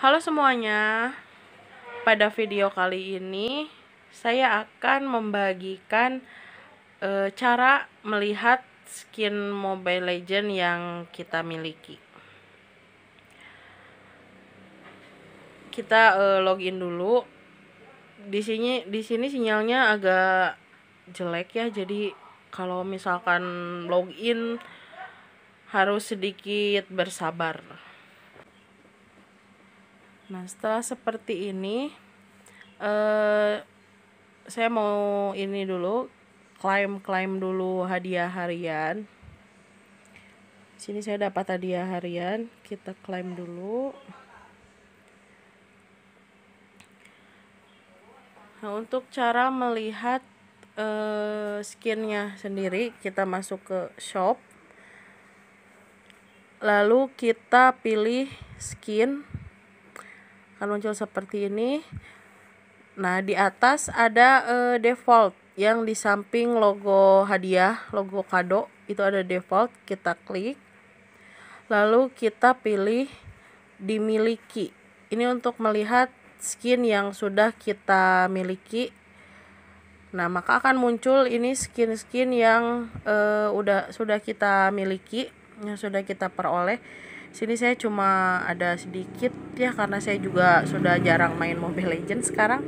Halo semuanya, pada video kali ini saya akan membagikan e, cara melihat skin Mobile Legend yang kita miliki. Kita e, login dulu. Di sini di sini sinyalnya agak jelek ya, jadi kalau misalkan login harus sedikit bersabar. Nah, setelah seperti ini eh saya mau ini dulu klaim-klaim dulu hadiah harian. Sini saya dapat hadiah harian, kita klaim dulu. Nah, untuk cara melihat eh, skinnya sendiri, kita masuk ke shop. Lalu kita pilih skin akan muncul seperti ini. Nah, di atas ada uh, default yang di samping logo hadiah, logo kado itu ada default, kita klik. Lalu kita pilih dimiliki. Ini untuk melihat skin yang sudah kita miliki. Nah, maka akan muncul ini skin-skin yang uh, udah sudah kita miliki, yang sudah kita peroleh sini saya cuma ada sedikit ya karena saya juga sudah jarang main Mobile Legends sekarang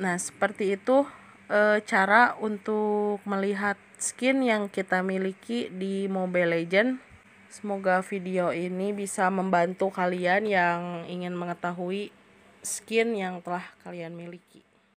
nah seperti itu e, cara untuk melihat skin yang kita miliki di Mobile Legends semoga video ini bisa membantu kalian yang ingin mengetahui skin yang telah kalian miliki